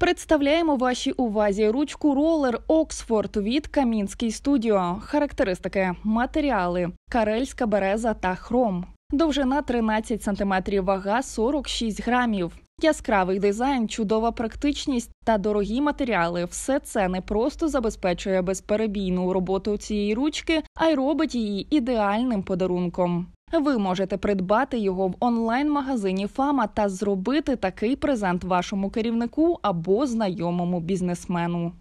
Представляємо вашій увазі ручку ролер Оксфорд від Камінський студіо. Характеристики, матеріали, карельська береза та хром. Довжина 13 см, вага 46 грамів. Яскравий дизайн, чудова практичність та дорогі матеріали все це не просто забезпечує безперебійну роботу цієї ручки, а й робить її ідеальним подарунком. Ви можете придбати його в онлайн-магазині Фама та зробити такий презент вашому керівнику або знайомому бізнесмену.